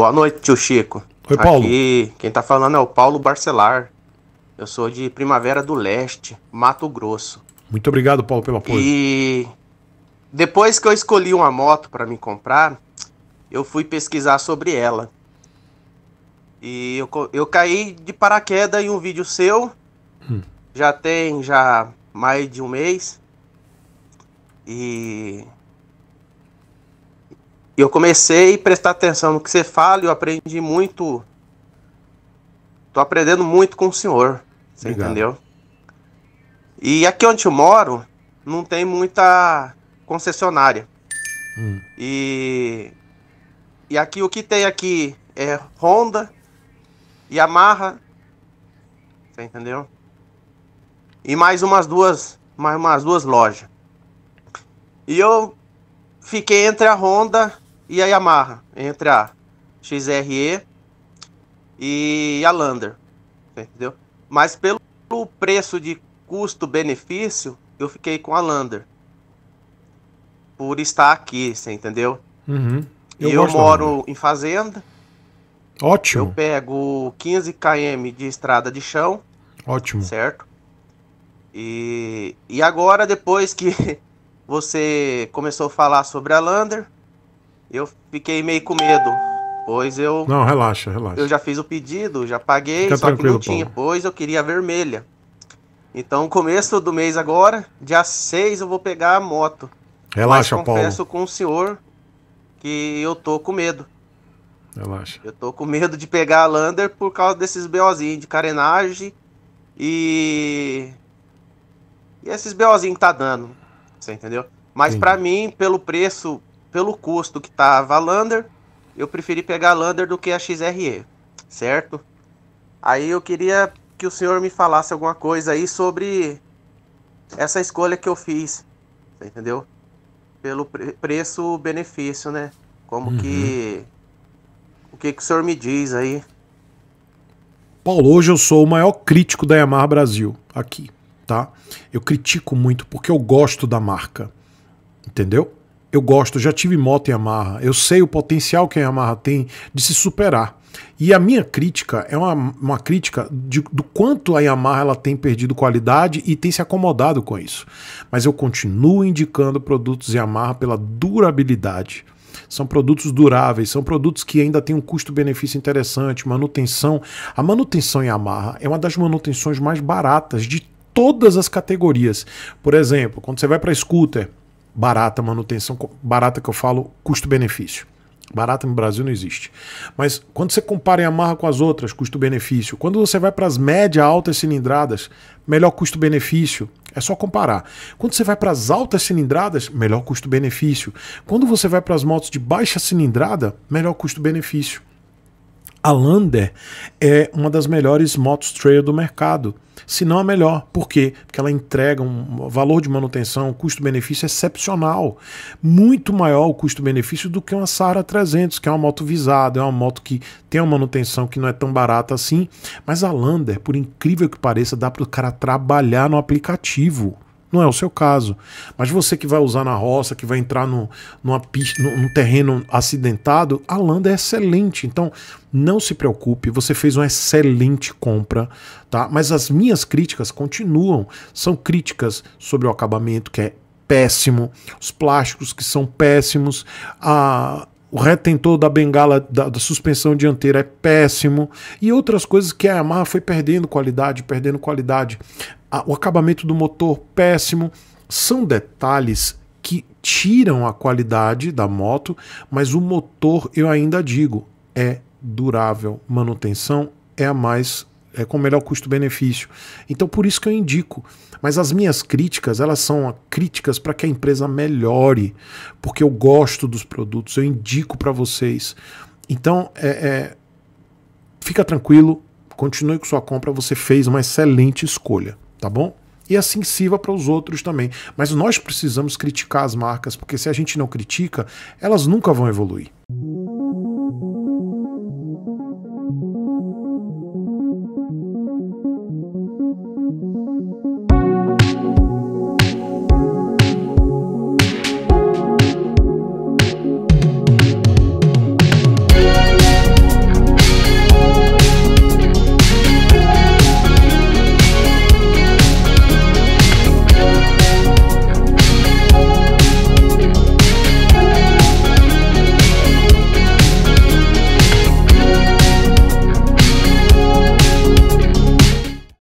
Boa noite, tio Chico. Oi, Paulo. Aqui, quem tá falando é o Paulo Barcelar. Eu sou de Primavera do Leste, Mato Grosso. Muito obrigado, Paulo, pelo apoio. E depois que eu escolhi uma moto para me comprar, eu fui pesquisar sobre ela. E eu, eu caí de paraquedas em um vídeo seu. Hum. Já tem já mais de um mês. E e eu comecei a prestar atenção no que você fala e eu aprendi muito. Tô aprendendo muito com o senhor. Você Obrigado. entendeu? E aqui onde eu moro, não tem muita concessionária. Hum. E, e aqui o que tem aqui é Honda, Yamaha. Você entendeu? E mais umas duas. Mais umas duas lojas. E eu fiquei entre a Honda e a Yamaha, entre a XRE e a Lander, entendeu? Mas pelo preço de custo-benefício, eu fiquei com a Lander. Por estar aqui, você entendeu? Uhum. Eu e eu moro em fazenda. Ótimo. Eu pego 15 km de estrada de chão. Ótimo. Certo? E, e agora, depois que você começou a falar sobre a Lander, eu fiquei meio com medo. Pois eu. Não, relaxa, relaxa. Eu já fiz o pedido, já paguei, Fica só que não tinha. Paulo. Pois eu queria a vermelha. Então, começo do mês agora, dia 6, eu vou pegar a moto. Relaxa, Mas, confesso Paulo. com o senhor que eu tô com medo. Relaxa. Eu tô com medo de pegar a Lander por causa desses BOzinhos de carenagem e. E esses BOzinhos que tá dando. Você entendeu? Mas para mim, pelo preço pelo custo que tava a Lander, eu preferi pegar a Lander do que a XRE, certo? Aí eu queria que o senhor me falasse alguma coisa aí sobre essa escolha que eu fiz, entendeu? Pelo pre preço-benefício, né? Como uhum. que. O que, que o senhor me diz aí? Paulo, hoje eu sou o maior crítico da Yamaha Brasil aqui, tá? Eu critico muito porque eu gosto da marca, entendeu? Eu gosto, já tive moto Yamaha, eu sei o potencial que a Yamaha tem de se superar. E a minha crítica é uma, uma crítica de, do quanto a Yamaha ela tem perdido qualidade e tem se acomodado com isso. Mas eu continuo indicando produtos Yamaha pela durabilidade. São produtos duráveis, são produtos que ainda têm um custo-benefício interessante, manutenção. A manutenção Yamaha é uma das manutenções mais baratas de todas as categorias. Por exemplo, quando você vai para scooter, barata manutenção, barata que eu falo custo-benefício. Barata no Brasil não existe. Mas quando você compara e amarra com as outras, custo-benefício, quando você vai para as médias altas cilindradas, melhor custo-benefício, é só comparar. Quando você vai para as altas cilindradas, melhor custo-benefício. Quando você vai para as motos de baixa cilindrada, melhor custo-benefício. A Lander é uma das melhores motos trail do mercado, se não a melhor. Por quê? Porque ela entrega um valor de manutenção, um custo-benefício excepcional, muito maior o custo-benefício do que uma Sara 300, que é uma moto visada, é uma moto que tem uma manutenção que não é tão barata assim. Mas a Lander, por incrível que pareça, dá para o cara trabalhar no aplicativo. Não é o seu caso. Mas você que vai usar na roça, que vai entrar no, numa pista, num terreno acidentado, a Landa é excelente. Então, não se preocupe, você fez uma excelente compra, tá? Mas as minhas críticas continuam. São críticas sobre o acabamento, que é péssimo, os plásticos que são péssimos, a, o retentor da bengala da, da, suspensão dianteira é péssimo e outras coisas que a Yamaha foi perdendo qualidade, perdendo qualidade o acabamento do motor péssimo. São detalhes que tiram a qualidade da moto, mas o motor, eu ainda digo, é durável. Manutenção é a mais é com melhor custo-benefício. Então por isso que eu indico. Mas as minhas críticas, elas são críticas para que a empresa melhore, porque eu gosto dos produtos, eu indico para vocês. Então é, é, fica tranquilo, continue com sua compra, você fez uma excelente escolha tá bom? E assim sirva para os outros também. Mas nós precisamos criticar as marcas, porque se a gente não critica, elas nunca vão evoluir.